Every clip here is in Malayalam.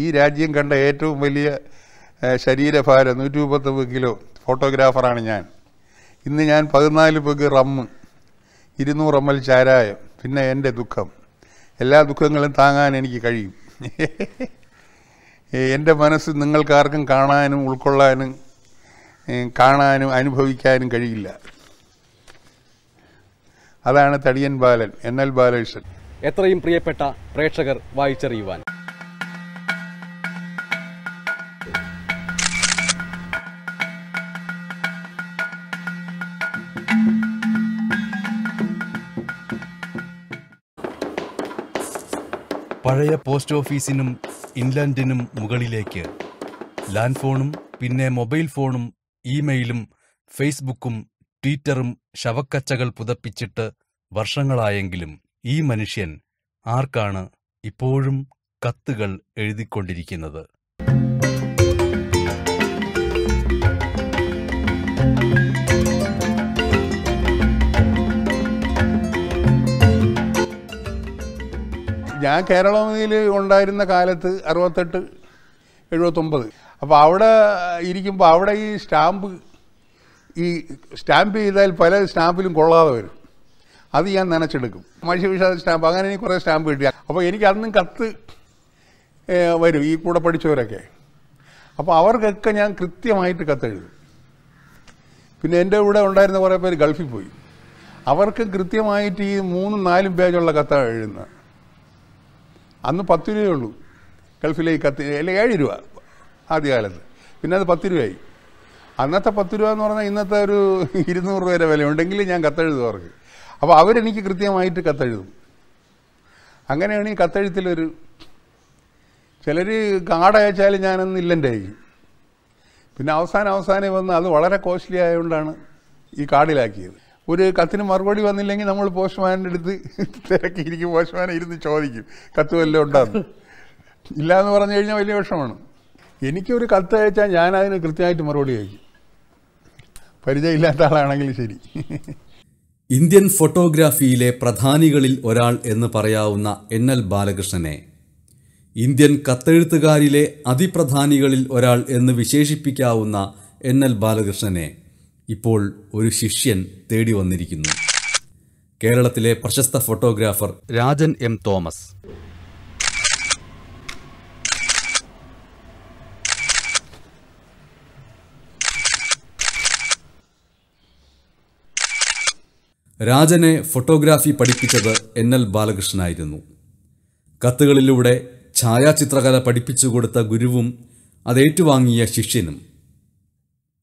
ഈ രാജ്യം കണ്ട ഏറ്റവും വലിയ ശരീരഭാരം നൂറ്റി മുപ്പത്തൊമ്പത് കിലോ ഫോട്ടോഗ്രാഫറാണ് ഞാൻ ഇന്ന് ഞാൻ പതിനാല് പേക്ക് റമ്മ് ഇരുന്നൂറ് എം എൽ ചാരായം പിന്നെ എൻ്റെ ദുഃഖം എല്ലാ ദുഃഖങ്ങളും താങ്ങാൻ എനിക്ക് കഴിയും എൻ്റെ മനസ്സ് നിങ്ങൾക്കാർക്കും കാണാനും ഉൾക്കൊള്ളാനും കാണാനും അനുഭവിക്കാനും കഴിയില്ല അതാണ് തടിയൻ ബാലൻ എൻ എൽ ബാലകൃഷ്ണൻ എത്രയും പ്രിയപ്പെട്ട പ്രേക്ഷകർ വായിച്ചറിയുവാൻ പഴയ പോസ്റ്റ് ഓഫീസിനും ഇൻലാൻഡിനും മുകളിലേക്ക് ലാൻഡ് ഫോണും പിന്നെ മൊബൈൽ ഫോണും ഇമെയിലും ഫേസ്ബുക്കും ട്വിറ്ററും ശവക്കച്ചകൾ പുതപ്പിച്ചിട്ട് വർഷങ്ങളായെങ്കിലും ഈ മനുഷ്യൻ ആർക്കാണ് ഇപ്പോഴും കത്തുകൾ എഴുതിക്കൊണ്ടിരിക്കുന്നത് ഞാൻ കേരളമതിയിൽ ഉണ്ടായിരുന്ന കാലത്ത് അറുപത്തെട്ട് എഴുപത്തൊമ്പത് അപ്പോൾ അവിടെ ഇരിക്കുമ്പോൾ അവിടെ ഈ സ്റ്റാമ്പ് ഈ സ്റ്റാമ്പ് ചെയ്താൽ പല സ്റ്റാമ്പിലും കൊള്ളാതെ വരും അത് ഞാൻ നനച്ചെടുക്കും മനുഷ്യ വിഷാദ സ്റ്റാമ്പ് അങ്ങനെ എനിക്ക് കുറേ സ്റ്റാമ്പ് കിട്ടി അപ്പോൾ എനിക്ക് അന്നും കത്ത് വരും ഈ കൂടെ പഠിച്ചവരൊക്കെ അപ്പോൾ അവർക്കൊക്കെ ഞാൻ കൃത്യമായിട്ട് കത്തെഴുതും പിന്നെ എൻ്റെ കൂടെ ഉണ്ടായിരുന്ന കുറേ പേര് ഗൾഫിൽ പോയി അവർക്ക് കൃത്യമായിട്ട് ഈ മൂന്നും നാലും പേജുള്ള കത്താണ് എഴുതുന്നത് അന്ന് പത്ത് രൂപയേ ഉള്ളൂ ഈ കത്തി അല്ലെങ്കിൽ ഏഴ് രൂപ ആദ്യകാലത്ത് പിന്നെ അത് പത്ത് രൂപയായി അന്നത്തെ പത്ത് രൂപ എന്ന് പറഞ്ഞാൽ ഇന്നത്തെ ഒരു ഇരുന്നൂറ് രൂപ വരെ വില ഉണ്ടെങ്കിൽ ഞാൻ കത്തെഴുതും അവർക്ക് അപ്പോൾ അവരെനിക്ക് കൃത്യമായിട്ട് കത്തെഴുതും അങ്ങനെയാണ് ഈ കത്തെഴുത്തിലൊരു ചിലർ കാട അയച്ചാലും ഞാനൊന്നും ഇല്ലെൻ്റെ പിന്നെ അവസാനം അവസാനം വന്ന് അത് വളരെ കോസ്റ്റ്ലി ആയതുകൊണ്ടാണ് ഈ കാർഡിലാക്കിയത് ഒരു കത്തിന് മറുപടി വന്നില്ലെങ്കിൽ നമ്മൾ പോസ്റ്റ്മാൻ്റെ അടുത്ത് തിരക്കിയിരിക്കും പോസ്റ്റ്മാനെ ഇരുന്ന് ചോദിക്കും കത്ത് വല്ലതും ഉണ്ടാകും ഇല്ല എന്ന് പറഞ്ഞു കഴിഞ്ഞാൽ വലിയ വിഷമാണ് എനിക്കൊരു കത്ത് അയച്ചാൽ ഞാനതിന് കൃത്യമായിട്ട് മറുപടി അയക്കും പരിചയമില്ലാത്ത ആളാണെങ്കിലും ശരി ഇന്ത്യൻ ഫോട്ടോഗ്രാഫിയിലെ പ്രധാനികളിൽ ഒരാൾ എന്ന് പറയാവുന്ന എൻ എൽ ബാലകൃഷ്ണനെ ഇന്ത്യൻ കത്തെഴുത്തുകാരിലെ അതിപ്രധാനികളിൽ ഒരാൾ എന്ന് വിശേഷിപ്പിക്കാവുന്ന എൻ എൽ ബാലകൃഷ്ണനെ ഇപ്പോൾ ഒരു ശിഷ്യൻ തേടി വന്നിരിക്കുന്നു കേരളത്തിലെ പ്രശസ്ത ഫോട്ടോഗ്രാഫർ രാജൻ എം തോമസ് രാജനെ ഫോട്ടോഗ്രാഫി പഠിപ്പിച്ചത് എൻ എൽ ബാലകൃഷ്ണനായിരുന്നു കത്തുകളിലൂടെ ഛായാചിത്രകല പഠിപ്പിച്ചു കൊടുത്ത ഗുരുവും അതേറ്റുവാങ്ങിയ ശിഷ്യനും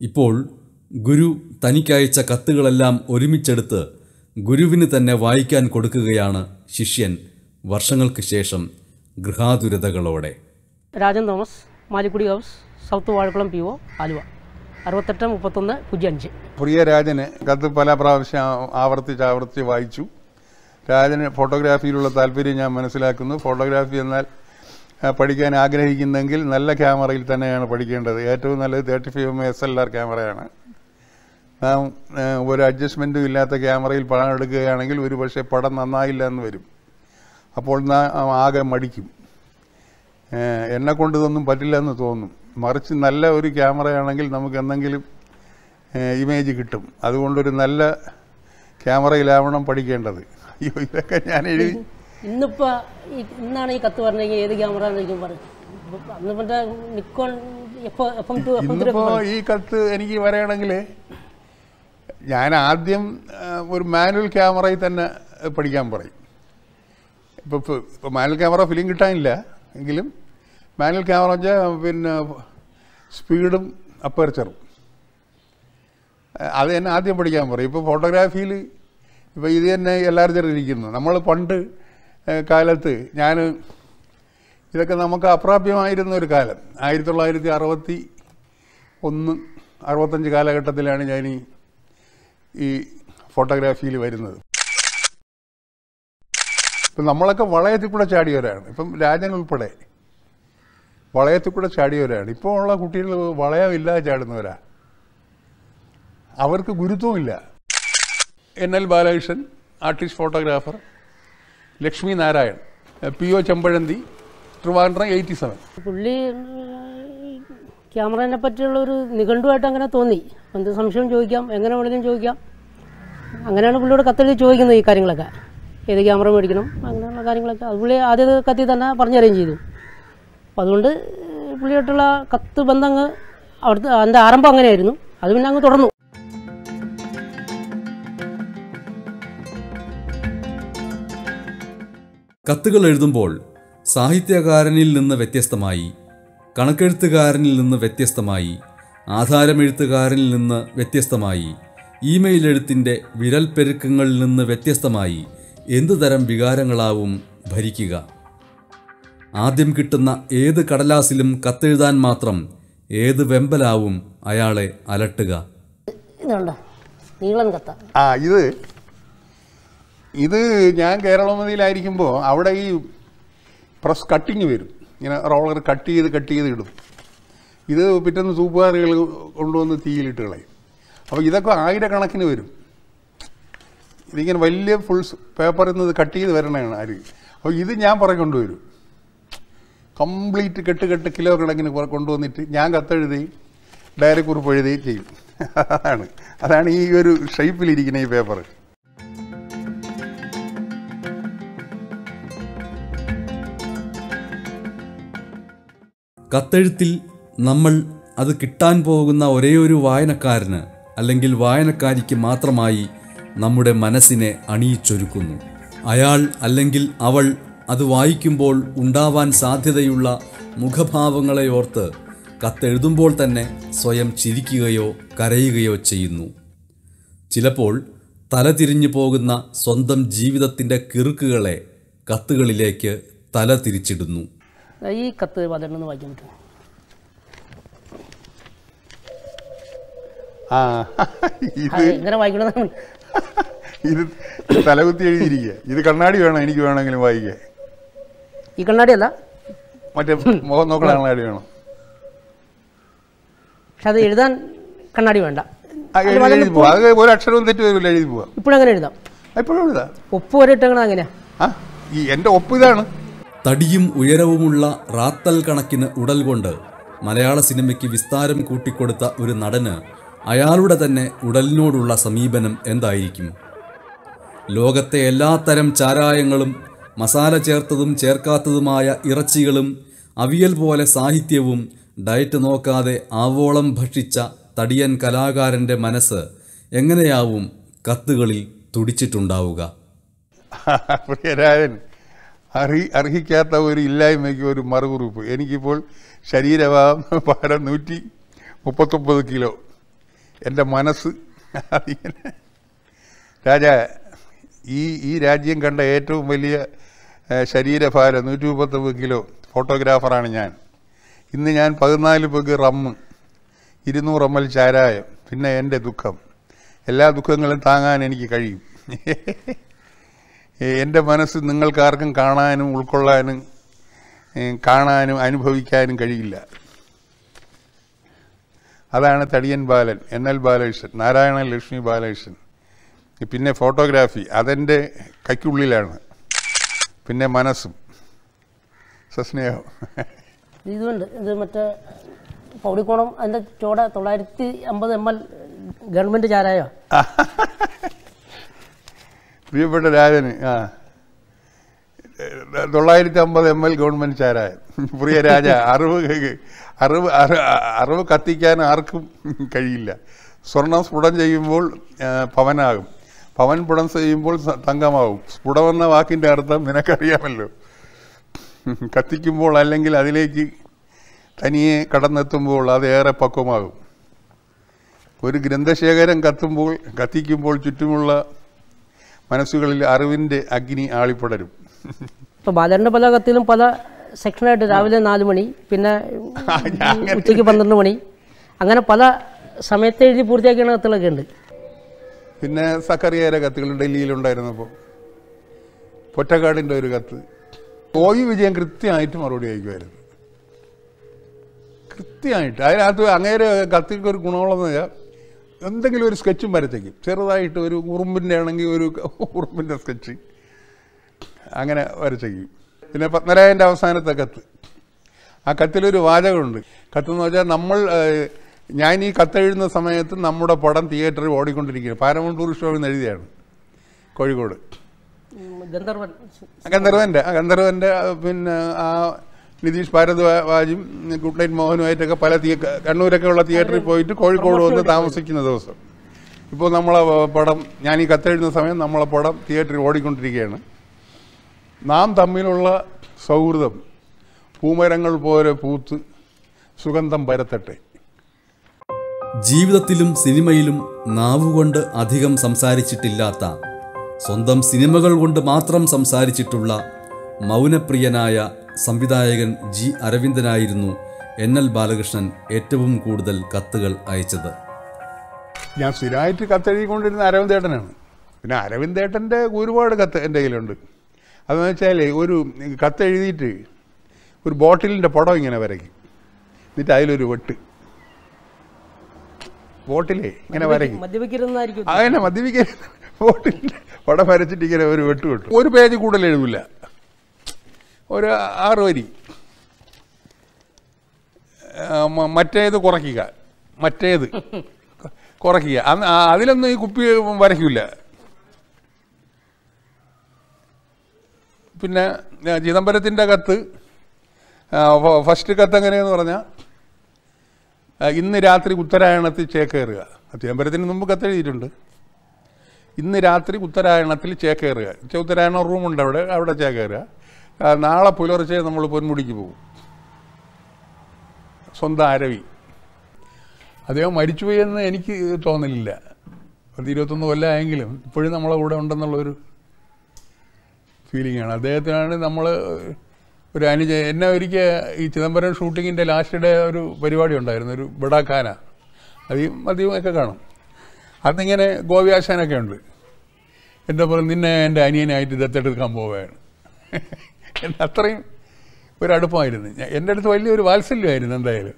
ഇപ്പോൾ ഗുരു തനിക്കയച്ച കത്തുകളെല്ലാം ഒരുമിച്ചെടുത്ത് ഗുരുവിന് തന്നെ വായിക്കാൻ കൊടുക്കുകയാണ് ശിഷ്യൻ വർഷങ്ങൾക്ക് ശേഷം ഗൃഹാതുരതകളോടെ Rajan Thomas Malikkudi house south Vazhakkulam P O Aluva അറുപത്തെട്ട് മുപ്പത്തൊന്ന് പൂജ്യം അഞ്ച് പ്രിയ രാജന് കത്ത് പല പ്രാവശ്യം ആവർത്തിച്ച് ആവർത്തിച്ച് വായിച്ചു രാജന് ഫോട്ടോഗ്രാഫിയിലുള്ള താല്പര്യം ഞാൻ മനസ്സിലാക്കുന്നു ഫോട്ടോഗ്രാഫി എന്നാൽ പഠിക്കാൻ ആഗ്രഹിക്കുന്നെങ്കിൽ നല്ല ക്യാമറയിൽ തന്നെയാണ് പഠിക്കേണ്ടത് ഏറ്റവും നല്ലത് thirty five M S L R ക്യാമറയാണ് ഒരു അഡ്ജസ്റ്റ്മെൻറ്റും ഇല്ലാത്ത ക്യാമറയിൽ പടം എടുക്കുകയാണെങ്കിൽ ഒരു പക്ഷേ പടം നന്നായില്ല എന്ന് വരും അപ്പോൾ ആകെ മടിക്കും എന്നെ കൊണ്ട് ഇതൊന്നും പറ്റില്ല എന്ന് തോന്നും മറിച്ച് നല്ല ഒരു ക്യാമറയാണെങ്കിൽ നമുക്ക് എന്തെങ്കിലും ഇമേജ് കിട്ടും അതുകൊണ്ടൊരു നല്ല ക്യാമറയിലാവണം പഠിക്കേണ്ടത് അയ്യോ ഇതൊക്കെ ഞാൻ എഴുതി ഇന്നിപ്പോ ഇന്നാണ് ഈ കത്ത് പറഞ്ഞെങ്കിൽ ഏത് ക്യാമറ എന്നായിരിക്കും അന്ന് മറ്റേ ഈ കത്ത് എനിക്ക് വരണമെങ്കിൽ ഞാൻ ആദ്യം ഒരു മാനുവൽ ക്യാമറയിൽ തന്നെ പഠിക്കാൻ പറയും ഇപ്പോൾ ഇപ്പോൾ മാനുവൽ ക്യാമറ ഫിലിം കിട്ടാനില്ല എങ്കിലും മാനുവൽ ക്യാമറ വെച്ചാൽ പിന്നെ സ്പീഡും അപ്പേർച്ചറും അത് തന്നെ ആദ്യം പഠിക്കാൻ പറയും ഇപ്പോൾ ഫോട്ടോഗ്രാഫിയിൽ ഇപ്പോൾ ഇത് തന്നെ എല്ലാവരും ചെറിയിരിക്കുന്നു നമ്മൾ പണ്ട് കാലത്ത് ഞാൻ ഇതൊക്കെ നമുക്ക് അപ്രാപ്യമായിരുന്ന ഒരു കാലം ആയിരത്തി തൊള്ളായിരത്തി അറുപത്തി ഒന്ന് അറുപത്തഞ്ച് കാലഘട്ടത്തിലാണ് ഞാൻ ഈ ഈ ഫോട്ടോഗ്രാഫിയിൽ വരുന്നത് ഇപ്പം നമ്മളൊക്കെ വളയത്തിൽ കൂടെ ചാടിയവരാണ് ഇപ്പം രാജ്യങ്ങളുൾപ്പെടെ വളയത്തിൽ കൂടെ ചാടിയവരാണ് ഇപ്പോൾ ഉള്ള കുട്ടികൾ വളയമില്ലാതെ ചാടുന്നവരാ അവർക്ക് ഗുരുത്വമില്ല N L Balakrishnan artist photographer Lakshmi Narayan P O Chempazhanthi Trivandrum eighty seven പുള്ളി ക്യാമറേനെ പറ്റിയുള്ള ഒരു നിഘണ്ടുവായിട്ട് അങ്ങനെ തോന്നി എന്ത് സംശയം ചോദിക്കാം എങ്ങനെ വേണമെങ്കിലും ചോദിക്കാം അങ്ങനെയാണ് പുള്ളിയോട് കത്തെഴുതി ചോദിക്കുന്നത് ഈ കാര്യങ്ങളൊക്കെ ഏത് ക്യാമറ മേടിക്കണം അങ്ങനെയുള്ള കാര്യങ്ങളൊക്കെ അത് പുള്ളി ആദ്യത്തെ കത്തി തന്നെ പറഞ്ഞു തരുകയും ചെയ്തു അപ്പം അതുകൊണ്ട് പുള്ളിയായിട്ടുള്ള കത്ത് ബന്ധം അങ്ങ് അവിടുത്തെ അതിൻ്റെ ആരംഭം അങ്ങനെയായിരുന്നു അത് പിന്നെ അങ്ങ് തുടർന്നു കത്തുകൾ എഴുതുമ്പോൾ സാഹിത്യകാരനിൽ നിന്ന് വ്യത്യസ്തമായി കണക്കെഴുത്തുകാരനിൽ നിന്ന് വ്യത്യസ്തമായി ആധാരമെഴുത്തുകാരനിൽ നിന്ന് വ്യത്യസ്തമായി ഇമെയിൽ എഴുത്തിൻ്റെ വിരൽ പെരുക്കങ്ങളിൽ നിന്ന് വ്യത്യസ്തമായി എന്തുതരം വികാരങ്ങളാവും ഭരിക്കുക ആദ്യം കിട്ടുന്ന ഏത് കടലാസിലും കത്തെഴുതാൻ മാത്രം ഏത് വെമ്പലാവും അയാളെ അലട്ടുക ആ ഇത് ഇത് ഞാൻ കേരളമതിയിലായിരിക്കുമ്പോൾ അവിടെ ഈ പ്രസ് കട്ടിങ് വരും ഇങ്ങനെ റോളർ കട്ട് ചെയ്ത് കട്ട് ചെയ്ത് ഇടും ഇത് പിറ്റേന്ന് സൂപ്പുകാരികൾ കൊണ്ടുവന്ന് തീയിലിട്ട് കളയും അപ്പോൾ ഇതൊക്കെ ആയിരക്കണക്കിന് വരും ഇതിങ്ങനെ വലിയ ഫുൾ പേപ്പറിൽ നിന്ന് കട്ട് ചെയ്ത് വരണതാണ് ആര് അപ്പോൾ ഇത് ഞാൻ പുറകെ കൊണ്ടുവരും കംപ്ലീറ്റ് കെട്ട് കെട്ട് കിലോ കണക്കിന് കൊണ്ടുവന്നിട്ട് ഞാൻ കത്തെഴുതി ഡയറി കുറിപ്പ് എഴുതുകയും ചെയ്യും അതാണ് അതാണ് ഈ ഒരു ഷേപ്പിലിരിക്കുന്ന ഈ പേപ്പർ കത്തെഴുത്തിൽ നമ്മൾ അത് കിട്ടാൻ പോകുന്ന ഒരേയൊരു വായനക്കാരന് അല്ലെങ്കിൽ വായനക്കാരിക്ക് മാത്രമായി നമ്മുടെ മനസ്സിനെ അണിയിച്ചൊരുക്കുന്നു അയാൾ അല്ലെങ്കിൽ അവൾ അത് വായിക്കുമ്പോൾ ഉണ്ടാവാൻ സാധ്യതയുള്ള മുഖഭാവങ്ങളെ ഓർത്ത് കത്തെഴുതുമ്പോൾ തന്നെ സ്വയം ചിരിക്കുകയോ കരയുകയോ ചെയ്യുന്നു ചിലപ്പോൾ തലതിരിഞ്ഞു പോകുന്ന സ്വന്തം ജീവിതത്തിൻ്റെ കിറുക്കുകളെ കത്തുകളിലേക്ക് തല തിരിച്ചിടുന്നു ഈ കത്ത് പന്ത്രണ്ടിൽ നിന്ന് വായിക്കാൻ പറ്റും എങ്ങനെ വായിക്കണം ഇത് തലകുത്തി എഴുതിയിരിക്കുക ഇത് കണ്ണാടി വേണം എനിക്ക് വേണമെങ്കിലും വായിക്കാൻ ഈ കണ്ണാടി അല്ല മറ്റേ മുഖം നോക്കണ കണ്ണാടി വേണം പക്ഷെ അത് എഴുതാൻ കണ്ണാടി വേണ്ട ഒരു അക്ഷരവും തെറ്റ് വരില്ല എഴുതി പോവാ ഇപ്പോഴങ്ങനെ എഴുതാം എപ്പോഴും എഴുതാം ഒപ്പ് വരെ ഇട്ടങ്ങനെ അങ്ങനെയാ ഈ എൻ്റെ ഒപ്പ് ഇതാണ് തടിയും ഉയരവുമുള്ള റാത്തൽ കണക്കിന് ഉടൽ കൊണ്ട് മലയാള സിനിമയ്ക്ക് വിസ്താരം കൂട്ടിക്കൊടുത്ത ഒരു നടന് അയാളുടെ തന്നെ ഉടലിനോടുള്ള സമീപനം എന്തായിരിക്കും ലോകത്തെ എല്ലാത്തരം ചാരായങ്ങളും മസാല ചേർത്തതും ചേർക്കാത്തതുമായ ഇറച്ചികളും അവിയൽ പോലെ സാഹിത്യവും ഡയറ്റ് നോക്കാതെ ആവോളം ഭക്ഷിച്ച തടിയൻ കലാകാരൻ്റെ മനസ്സ് എങ്ങനെയാവും കത്തുകളിൽ തുടിച്ചിട്ടുണ്ടാവുക പ്രിയരാജൻ അർഹി അർഹിക്കാത്ത ഒരു ഇല്ലായ്മയ്ക്ക് ഒരു മറുകുറിപ്പ് എനിക്കിപ്പോൾ ശരീരഭാഗം ഭാരം നൂറ്റി മുപ്പത്തൊമ്പത് കിലോ എൻ്റെ മനസ്സ് രാജാ ഈ ഈ രാജ്യം കണ്ട ഏറ്റവും വലിയ ശരീരഭാരം നൂറ്റി മുപ്പത്തൊമ്പത് കിലോ ഫോട്ടോഗ്രാഫറാണ് ഞാൻ ഇന്ന് ഞാൻ പതിനാല് പേക്ക് റമ്മ് ഇരുന്നൂറ് എം എൽ ചാരായം പിന്നെ എൻ്റെ ദുഃഖം എല്ലാ ദുഃഖങ്ങളും താങ്ങാൻ എനിക്ക് കഴിയും എൻ്റെ മനസ്സ് നിങ്ങൾക്കാർക്കും കാണാനും ഉൾക്കൊള്ളാനും കാണാനും അനുഭവിക്കാനും കഴിയില്ല അതാണ് തടിയൻ ബാലൻ എൻ എൽ ബാലകൃഷ്ണൻ നാരായണ ലക്ഷ്മി ബാലകൃഷ്ണൻ പിന്നെ ഫോട്ടോഗ്രാഫി അതെൻ്റെ കൈക്കുള്ളിലാണ് പിന്നെ മനസ്സും സസ്നേഹം ഇതുണ്ട് ഇത് മറ്റേ പൗളിക്കോണം അതിൻ്റെ ചോട തൊള്ളായിരത്തി അമ്പത് എം എൽ ഗവൺമെൻറ് ചാരായോ പ്രിയപ്പെട്ട രാജന് ആ തൊള്ളായിരത്തി അമ്പത് എം എൽ ഗവൺമെൻറ് ചാരായ പ്രിയ രാജ അറിവ് അറിവ് അറിവ് കത്തിക്കാൻ ആർക്കും കഴിയില്ല സ്വർണം സ്ഫുടം ചെയ്യുമ്പോൾ പവനാകും പവൻ പുടം ചെയ്യുമ്പോൾ തങ്കമാകും സ്ഫുടം എന്ന വാക്കിൻ്റെ അർത്ഥം നിനക്കറിയാമല്ലോ കത്തിക്കുമ്പോൾ അല്ലെങ്കിൽ അതിലേക്ക് തനിയെ കടന്നെത്തുമ്പോൾ അതേറെ പക്വമാകും ഒരു ഗ്രന്ഥശേഖരം കത്തുമ്പോൾ കത്തിക്കുമ്പോൾ ചുറ്റുമുള്ള മനസ്സുകളിൽ അറിവിൻ്റെ അഗ്നി ആളിപ്പടരും ഇപ്പോൾ ബാലരണ്ട പല പല സെക്ഷനായിട്ട് രാവിലെ നാല് മണി പിന്നെ ഉച്ചയ്ക്ക് പന്ത്രണ്ട് മണി അങ്ങനെ പല സമയത്തെ എഴുതി പൂർത്തിയാക്കിയ കത്തുകളൊക്കെ ഉണ്ട് പിന്നെ സക്കറിയയുടെ കത്തുകൾ ഡൽഹിയിലുണ്ടായിരുന്നപ്പോൾ പൊറ്റക്കാടിൻ്റെ ഒരു കത്ത് ഒ വി വിജയൻ കൃത്യമായിട്ട് മറുപടി അയക്കുമായിരുന്നു കൃത്യമായിട്ട് അതിനകത്ത് അങ്ങേരെ കത്തിക്കൊരു ഗുണമുള്ളതെന്ന് വെച്ചാൽ എന്തെങ്കിലും ഒരു സ്കെച്ചും വരച്ചേക്കും ചെറുതായിട്ട് ഒരു ഉറുമ്പിൻ്റെ ആണെങ്കിൽ ഒരു ഉറുമ്പിൻ്റെ സ്കെച്ച് അങ്ങനെ വരച്ചേക്കും പിന്നെ പത്മരായൻ്റെ അവസാനത്തെ കത്ത് ആ കത്തിലൊരു വാചകമുണ്ട് കത്തെന്ന് വെച്ചാൽ നമ്മൾ ഞാൻ ഈ കത്തെഴുതുന്ന സമയത്ത് നമ്മുടെ പടം തിയേറ്ററിൽ ഓടിക്കൊണ്ടിരിക്കുകയാണ് പാരമോൺ ടൂറിസ്റ്റ് ഷോയിൽ എഴുതിയാണ് കോഴിക്കോട് ഗന്ധർവൻ ഗന്ധർവൻ്റെ ഗന്ധർവൻ്റെ പിന്നെ ആ നിതീഷ് ഭാരദ്വാജും ഗുഡ് നൈറ്റ് മോഹനുമായിട്ടൊക്കെ പല തിയ കണ്ണൂരൊക്കെ ഉള്ള തിയേറ്ററിൽ പോയിട്ട് കോഴിക്കോട് വന്ന് താമസിക്കുന്ന ദിവസം ഇപ്പോൾ നമ്മളെ പടം ഞാൻ ഈ കത്തെഴുതുന്ന സമയം നമ്മളെ പടം തിയേറ്ററിൽ ഓടിക്കൊണ്ടിരിക്കുകയാണ് നാം തമ്മിലുള്ള സൗഹൃദം പൂമരങ്ങൾ പോലെ പൂത്ത് സുഗന്ധം പരത്തട്ടെ ജീവിതത്തിലും സിനിമയിലും നാവുകൊണ്ട് അധികം സംസാരിച്ചിട്ടില്ലാത്ത സ്വന്തം സിനിമകൾ കൊണ്ട് മാത്രം സംസാരിച്ചിട്ടുള്ള മൗനപ്രിയനായ സംവിധായകൻ ജി അരവിന്ദനായിരുന്നു എൻ എൽ ബാലകൃഷ്ണൻ ഏറ്റവും കൂടുതൽ കത്തുകൾ അയച്ചത് ഞാൻ സ്ഥിരമായിട്ട് കത്തെഴുതിക്കൊണ്ടിരുന്ന അരവിന്ദേട്ടനാണ് പിന്നെ അരവിന്ദേട്ടൻ്റെ ഒരുപാട് കത്ത് എൻ്റെ കയ്യിലുണ്ട് അതെന്ന് വെച്ചാൽ ഒരു കത്തെഴുതിയിട്ട് ഒരു ബോട്ടിലിൻ്റെ പടം ഇങ്ങനെ വരയ്ക്കും എന്നിട്ട് അതിലൊരു വെട്ട് ബോട്ടിലേ ഇങ്ങനെ വരയ്ക്കും അങ്ങനെ മദ്യപിക്കരുത് ബോട്ടിലിൻ്റെ പടം വരച്ചിട്ട് ഇങ്ങനെ ഒരു വെട്ട് വെട്ടു ഒരു പേജ് കൂടുതൽ എഴുതില്ല ഒരു ആറ് വരി മറ്റേത് കുറയ്ക്കുക മറ്റേത് കുറയ്ക്കുക അതിലൊന്നും ഈ കുപ്പി വരയ്ക്കില്ല പിന്നെ ചിദംബരത്തിൻ്റെ കത്ത് ഫസ്റ്റ് കത്ത് എങ്ങനെയെന്ന് പറഞ്ഞാൽ ഇന്ന് രാത്രി ഉത്തരായണത്തിൽ ചേക്കേറുക ചിദംബരത്തിന് മുമ്പ് കത്തെഴുതിയിട്ടുണ്ട് ഇന്ന് രാത്രി ഉത്തരായണത്തിൽ ചേക്കേറുക ഉത്തരായണ റൂമുണ്ട് അവിടെ അവിടെ ചേക്കേറുക നാളെ പുലർച്ചെ നമ്മൾ പൊന്മുടിക്ക് പോകും സ്വന്തം അരവി അദ്ദേഹം മരിച്ചുപോയി എന്ന് എനിക്ക് തോന്നലില്ല ഒരു ഇരുപത്തൊന്ന് കൊല്ലമായെങ്കിലും ഇപ്പോഴും നമ്മളെ കൂടെ ഉണ്ടെന്നുള്ളൊരു ആണ് അദ്ദേഹത്തിനാണ് നമ്മൾ ഒരു അനുജ എന്നെ ഒരിക്കൽ ഈ ചിദംബരം ഷൂട്ടിങ്ങിൻ്റെ ലാസ്റ്റ് ഡേ ഒരു പരിപാടി ഉണ്ടായിരുന്നു ഒരു ബിടാക്കാന അധികം അധികമൊക്കെ കാണും അന്നിങ്ങനെ ഗോവ്യാശാനൊക്കെ ഉണ്ട് എൻ്റെ പോലെ നിന്നെ എൻ്റെ അനിയനായിട്ട് ദത്തെടുക്കാൻ പോവുകയാണ് അത്രയും അടുപ്പമായിരുന്നു എൻ്റെ അടുത്ത് വലിയൊരു വാത്സല്യമായിരുന്നു എന്തായാലും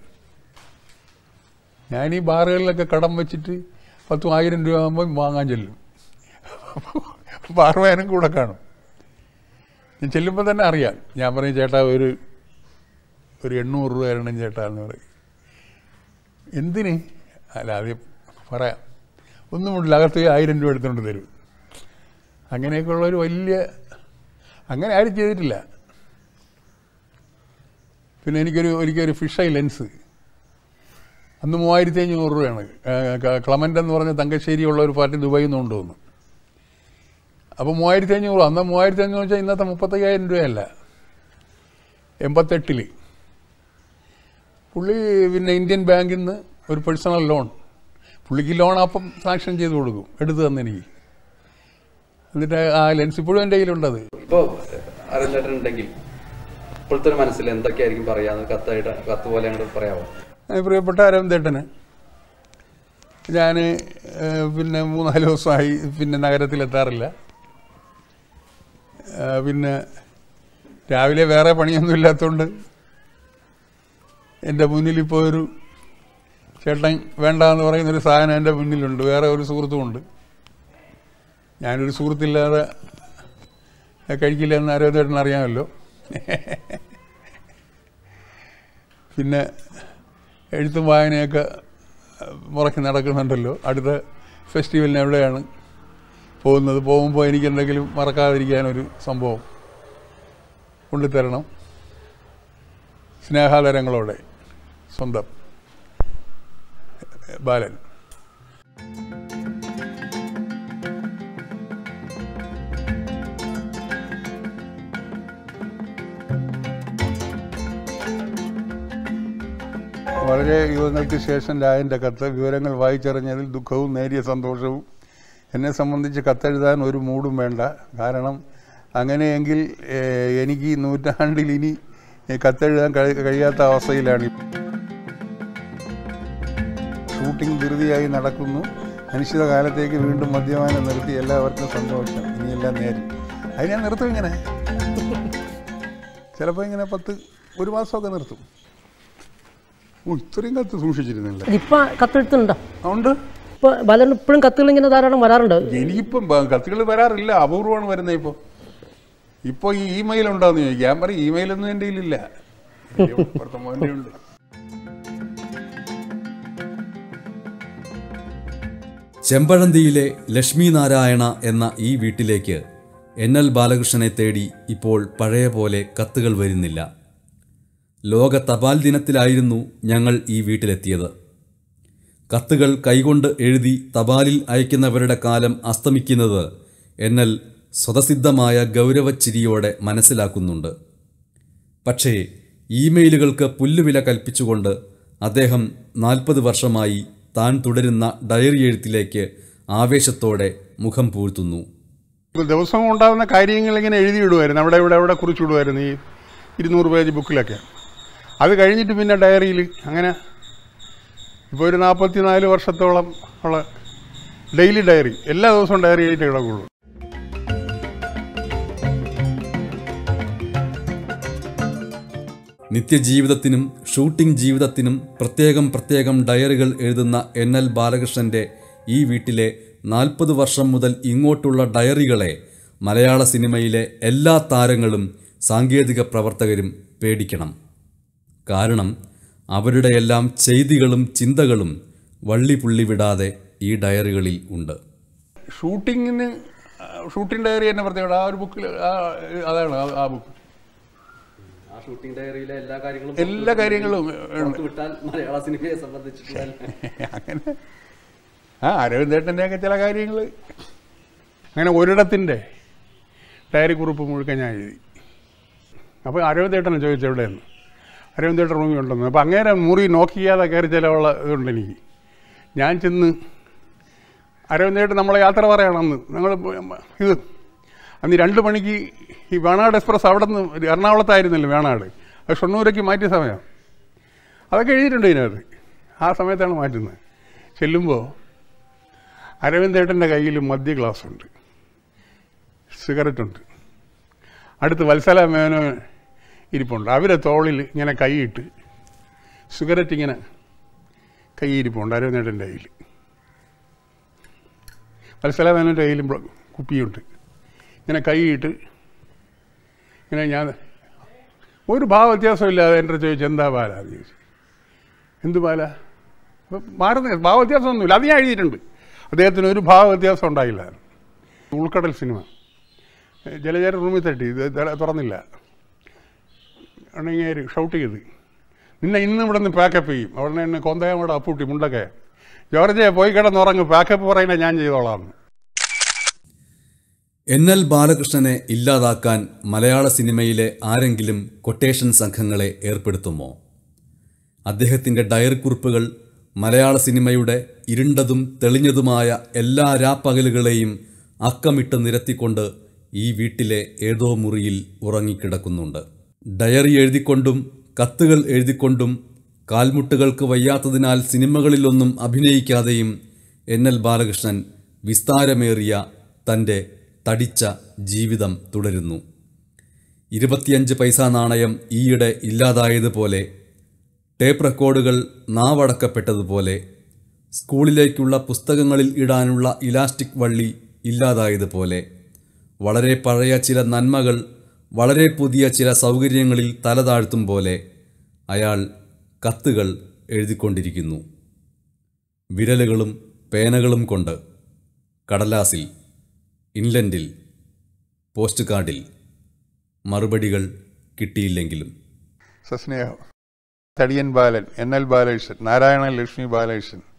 ഞാൻ ഈ ബാറുകളിലൊക്കെ കടം വെച്ചിട്ട് പത്തും ആയിരം രൂപ ആകുമ്പോൾ വാങ്ങാൻ ചെല്ലും ബാർമാനും കൂടെ കാണും ഞാൻ ചെല്ലുമ്പോൾ തന്നെ അറിയാം ഞാൻ പറയും ചേട്ടാ ഒരു ഒരു എണ്ണൂറ് രൂപ തരണം ചേട്ടാ എന്ന് പറയും എന്തിന് അല്ല അത് പറയാം ഒന്നുമില്ല അകത്ത് ആയിരം രൂപ എടുത്തുകൊണ്ട് തരും അങ്ങനെയൊക്കെയുള്ള ഒരു വലിയ അങ്ങനെ ആരും ചെയ്തിട്ടില്ല പിന്നെ എനിക്കൊരു ഒരിക്കലൊരു ഫിഷൈ ലെൻസ് അന്ന് മൂവായിരത്തി അഞ്ഞൂറ് രൂപയാണ് ക്ലമൻ്റ് എന്ന് പറഞ്ഞ തങ്കശ്ശേരിയുള്ള ഒരു പാർട്ടി ദുബായിൽ നിന്ന് കൊണ്ടുവന്നു അപ്പോൾ മൂവായിരത്തി അഞ്ഞൂറ് അന്ന് മൂവായിരത്തി അഞ്ഞൂറ് വെച്ചാൽ ഇന്നത്തെ മുപ്പത്തയ്യായിരം രൂപയല്ല എൺപത്തെട്ടില് പുള്ളി പിന്നെ ഇന്ത്യൻ ബാങ്കിൽ നിന്ന് ഒരു പേഴ്സണൽ ലോൺ പുള്ളിക്ക് ലോൺ അപ്പം സാങ്ഷൻ ചെയ്ത് കൊടുക്കും എടുത്തു തന്നെനിക്ക് എന്നിട്ട് ആ ലെൻസ് ഇപ്പോഴും എൻ്റെ കയ്യിലുണ്ടത് ഇപ്പോൾ അറിഞ്ഞിട്ടുണ്ടെങ്കിൽ ഇപ്പോഴത്തെ മനസ്സിൽ എന്തൊക്കെയായിരിക്കും പറയാന്ന് കത്തായിട്ട് കത്ത് പോലെ പറയാമോ പ്രിയപ്പെട്ട അരവിന്ദേട്ടന് ഞാൻ പിന്നെ മൂന്നാല് ദിവസമായി പിന്നെ നഗരത്തിലെത്താറില്ല പിന്നെ രാവിലെ വേറെ പണിയൊന്നും ഇല്ലാത്തതുകൊണ്ട് എൻ്റെ മുന്നിൽ ഇപ്പോൾ ഒരു ചേട്ടൻ വേണ്ട എന്ന് പറയുന്നൊരു സാധനം എൻ്റെ മുന്നിലുണ്ട് വേറെ ഒരു സുഹൃത്തുമുണ്ട് ഞാനൊരു സുഹൃത്തില്ലാതെ കഴിക്കില്ല എന്ന് ആരോഗ്യമായിട്ടെന്ന് അറിയാമല്ലോ പിന്നെ എഴുത്തും വായനയൊക്കെ മുറക്കി നടക്കുന്നുണ്ടല്ലോ അടുത്ത ഫെസ്റ്റിവലിന് എവിടെയാണ് പോകുന്നത് പോകുമ്പോൾ എനിക്ക് എന്തെങ്കിലും മറക്കാതിരിക്കാനൊരു സംഭവം കൊണ്ടുതരണം സ്നേഹാതരങ്ങളോടെ സ്വന്തം ബാലൻ വളരെ യുഗങ്ങൾക്ക് ശേഷം ലായൻ്റെ കത്ത് വിവരങ്ങൾ വായിച്ചറിഞ്ഞതിൽ ദുഃഖവും നേരിയ സന്തോഷവും എന്നെ സംബന്ധിച്ച് കത്തെഴുതാൻ ഒരു മൂടും വേണ്ട കാരണം അങ്ങനെയെങ്കിൽ എനിക്ക് നൂറ്റാണ്ടിൽ ഇനി കത്തെഴുതാൻ കഴിയാത്ത അവസ്ഥയിലാണ് ഷൂട്ടിംഗ് ധൃതിയായി നടക്കുന്നു കാലത്തേക്ക് വീണ്ടും മദ്യപാനം നിർത്തി എല്ലാവർക്കും സന്തോഷം ഇനിയെല്ലാം നേരി അത് നിർത്തും ഇങ്ങനെ ചിലപ്പോൾ ഇങ്ങനെ പത്ത് ഒരു മാസമൊക്കെ നിർത്തും ഇത്രയും കത്ത് സൂക്ഷിച്ചിരുന്നില്ല ഇപ്പൊ കത്തെഴുത്തുണ്ടോ അതുകൊണ്ട് ഇപ്പൊ ബാലൻ ഇപ്പോഴും കത്തുകൾ ഇങ്ങനെ ധാരാളം വരാറുണ്ട് എനിക്കിപ്പം കത്തുകൾ വരാറില്ല അപൂർവമാണ് വരുന്നത് ഇപ്പോൾ ഇപ്പോൾ ഈ ഇമെയിൽ ഉണ്ടോന്ന് ചോദിക്കും ഞാൻ പറയും ഇമെയിൽ ഒന്നും എൻ്റെ കയ്യിലില്ല ഉണ്ട് ചെമ്പഴന്തിയിലെ ലക്ഷ്മി നാരായണ എന്ന ഈ വീട്ടിലേക്ക് എൻ എൽ ബാലകൃഷ്ണനെ തേടി ഇപ്പോൾ പഴയ പോലെ കത്തുകൾ വരുന്നില്ല ലോക തപാൽ ദിനത്തിലായിരുന്നു ഞങ്ങൾ ഈ വീട്ടിലെത്തിയത് കത്തുകൾ കൈകൊണ്ട് എഴുതി തപാലിൽ അയക്കുന്നവരുടെ കാലം അസ്തമിക്കുന്നത് എന്നൽ സ്വതസിദ്ധമായ ഗൗരവച്ചിരിയോടെ മനസ്സിലാക്കുന്നുണ്ട് പക്ഷേ ഇമെയിലുകൾക്ക് പുല്ലുവില കൽപ്പിച്ചുകൊണ്ട് അദ്ദേഹം നാൽപ്പത് വർഷമായി താൻ തുടരുന്ന ഡയറി എഴുത്തിലേക്ക് ആവേശത്തോടെ മുഖം പൂഴ്ത്തുന്നു ദിവസം ഉണ്ടാകുന്ന കാര്യങ്ങൾ ഇങ്ങനെ എഴുതിയിടുമായിരുന്നു അവിടെ ഇവിടെ അവിടെ കുറിച്ചിടുമായിരുന്നു ഈ ഇരുന്നൂറ് പേജ് ബുക്കിലൊക്കെ അത് കഴിഞ്ഞിട്ട് പിന്നെ ഡയറിയിൽ അങ്ങനെ ഇപ്പോൾ ഒരു നാല് വർഷത്തോളം ഉള്ള ഡെയിലി ഡയറി എല്ലാ ദിവസവും ഡയറി ആയിട്ട് കിടക്കുള്ളൂ നിത്യജീവിതത്തിനും ഷൂട്ടിംഗ് ജീവിതത്തിനും പ്രത്യേകം പ്രത്യേകം ഡയറികൾ എഴുതുന്ന എൻ എൽ ബാലകൃഷ്ണൻ്റെ ഈ വീട്ടിലെ നാൽപ്പത് വർഷം മുതൽ ഇങ്ങോട്ടുള്ള ഡയറികളെ മലയാള സിനിമയിലെ എല്ലാ താരങ്ങളും സാങ്കേതിക പ്രവർത്തകരും പേടിക്കണം കാരണം അവരുടെ എല്ലാം ചെയ്തികളും ചിന്തകളും വള്ളി പുള്ളി വിടാതെ ഈ ഡയറികളിൽ ഉണ്ട് ഷൂട്ടിങ്ങിന് ഷൂട്ടിംഗ് ഡയറി തന്നെ പ്രത്യേകത ആ ഒരു ബുക്കിൽ അതാണ് ആ ബുക്ക് ഷൂട്ടിംഗ് എല്ലാ കാര്യങ്ങളും എല്ലാ കാര്യങ്ങളും വിട്ടാൽ അങ്ങനെ ആ ചില കാര്യങ്ങൾ അങ്ങനെ ഒരിടത്തിൻ്റെ ഡയറി കുറിപ്പ് മുഴുക്കെ ഞാൻ എഴുതി അപ്പോൾ അരവിന്ദേട്ടനെ ചോദിച്ചെവിടെയെന്ന് അരവിന്ദയുടെ റൂമിൽ ഉണ്ടെന്ന് അപ്പോൾ അങ്ങേരെ മുറി നോക്കിയാതെ കയറി ചിലവുള്ള ഇതുണ്ട് എനിക്ക് ഞാൻ ചെന്ന് അരവിന്ദേട്ട് നമ്മളെ യാത്ര പറയണമെന്ന് ഞങ്ങൾ ഇത് അന്ന് രണ്ട് മണിക്ക് ഈ വേണാട് എക്സ്പ്രസ് അവിടെ നിന്ന് എറണാകുളത്തായിരുന്നല്ലോ വേണാട് അത് ഷൊണ്ണൂരയ്ക്ക് മാറ്റിയ സമയം അതൊക്കെ എഴുതിയിട്ടുണ്ട് ഇതിനകത്ത് ആ സമയത്താണ് മാറ്റുന്നത് ചെല്ലുമ്പോൾ അരവിന്ദേട്ടൻ്റെ കയ്യിൽ മദ്യ ഗ്ലാസ് ഉണ്ട് സിഗരറ്റുണ്ട് അടുത്ത് വത്സല മേനോൻ ഇരിപ്പുണ്ട് അവരെ തോളിൽ ഇങ്ങനെ കൈയിട്ട് സിഗരറ്റ് ഇങ്ങനെ കൈ ഇരിപ്പുണ്ട് അരവിന്ദേട്ടൻ്റെ കയ്യിൽ മത്സരവേനൻ്റെ കയ്യിലും കുപ്പിയുണ്ട് ഇങ്ങനെ കൈയിട്ട് ഇങ്ങനെ ഞാൻ ഒരു ഭാവവ്യത്യാസമില്ലാതെ എൻ്റെ ചോദിച്ചു എന്താ പാല എന്ന് ചോദിച്ചു എന്ത് ബാല അപ്പം മാറുന്ന ഭാവവ്യത്യാസമൊന്നുമില്ല അത് ഞാൻ എഴുതിയിട്ടുണ്ട് അദ്ദേഹത്തിന് ഒരു വ്യത്യാസം ഉണ്ടായില്ല ഉൾക്കടൽ സിനിമ ജലജല റൂമിൽ തട്ടി തുറന്നില്ല അണിങ്ങേര് ഷൗട്ട് ചെയ്ത് നിന്നെ ഇന്ന് ഇവിടെ നിന്ന് പാക്കപ്പ് ചെയ്യും അവിടെ നിന്ന് എന്നെ കൊന്തയം കൂടെ അപ്പൂട്ടി മുണ്ടൊക്കെ ജോർജയെ പോയി കിടന്ന് കിടന്നുറങ്ങ് പാക്കപ്പ് പറയുന്നത് ഞാൻ ചെയ്തോളാം എൻ എൽ ബാലകൃഷ്ണനെ ഇല്ലാതാക്കാൻ മലയാള സിനിമയിലെ ആരെങ്കിലും കൊട്ടേഷൻ സംഘങ്ങളെ ഏർപ്പെടുത്തുമോ അദ്ദേഹത്തിൻ്റെ ഡയറി കുറിപ്പുകൾ മലയാള സിനിമയുടെ ഇരുണ്ടതും തെളിഞ്ഞതുമായ എല്ലാ രാപ്പകലുകളെയും അക്കമിട്ട് നിരത്തിക്കൊണ്ട് ഈ വീട്ടിലെ ഏതോ മുറിയിൽ ഉറങ്ങിക്കിടക്കുന്നുണ്ട് ഡയറി എഴുതിക്കൊണ്ടും കത്തുകൾ എഴുതിക്കൊണ്ടും കാൽമുട്ടുകൾക്ക് വയ്യാത്തതിനാൽ സിനിമകളിലൊന്നും അഭിനയിക്കാതെയും എൻ എൽ ബാലകൃഷ്ണൻ വിസ്താരമേറിയ തൻ്റെ തടിച്ച ജീവിതം തുടരുന്നു ഇരുപത്തിയഞ്ച് പൈസ നാണയം ഈയിടെ ഇല്ലാതായതുപോലെ ടേപ്പ് റെക്കോർഡുകൾ നാവടക്കപ്പെട്ടതുപോലെ സ്കൂളിലേക്കുള്ള പുസ്തകങ്ങളിൽ ഇടാനുള്ള ഇലാസ്റ്റിക് വള്ളി ഇല്ലാതായതുപോലെ വളരെ പഴയ ചില നന്മകൾ വളരെ പുതിയ ചില സൗകര്യങ്ങളിൽ തലതാഴ്ത്തും പോലെ അയാൾ കത്തുകൾ എഴുതിക്കൊണ്ടിരിക്കുന്നു വിരലുകളും പേനകളും കൊണ്ട് കടലാസിൽ ഇൻലൻഡിൽ പോസ്റ്റ് കാർഡിൽ മറുപടികൾ കിട്ടിയില്ലെങ്കിലും സസ്നേഹം തടിയൻ ബാലൻ എൻ എൽ ബാലകൃഷ്ണൻ നാരായണ ലക്ഷ്മി ബാലകൃഷ്ണൻ